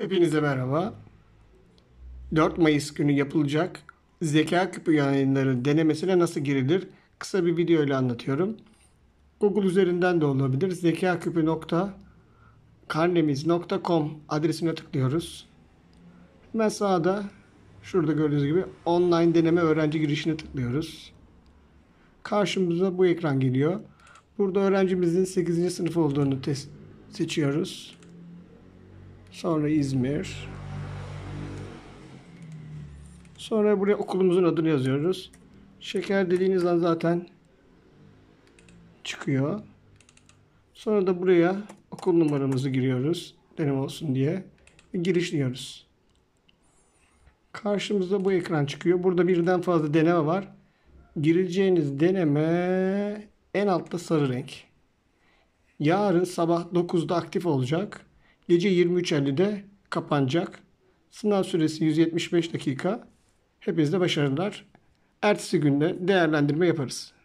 Hepinize merhaba. 4 Mayıs günü yapılacak zeka küpü yayınları denemesine nasıl girilir? Kısa bir video ile anlatıyorum. Google üzerinden de olabilir. Zeka küpü karnemiz.com adresine tıklıyoruz. Hemen sağda şurada gördüğünüz gibi online deneme öğrenci girişine tıklıyoruz. Karşımıza bu ekran geliyor. Burada öğrencimizin 8. sınıf olduğunu seçiyoruz. Sonra İzmir. Sonra buraya okulumuzun adını yazıyoruz. Şeker dediğiniz an zaten çıkıyor. Sonra da buraya okul numaramızı giriyoruz. Deneme olsun diye. Ve giriş diyoruz. Karşımızda bu ekran çıkıyor. Burada birden fazla deneme var. Gireceğiniz deneme en altta sarı renk. Yarın sabah 9'da aktif olacak. Gece 23.50'de kapanacak. Sınav süresi 175 dakika. Hepinize başarılar. Ertesi günde değerlendirme yaparız.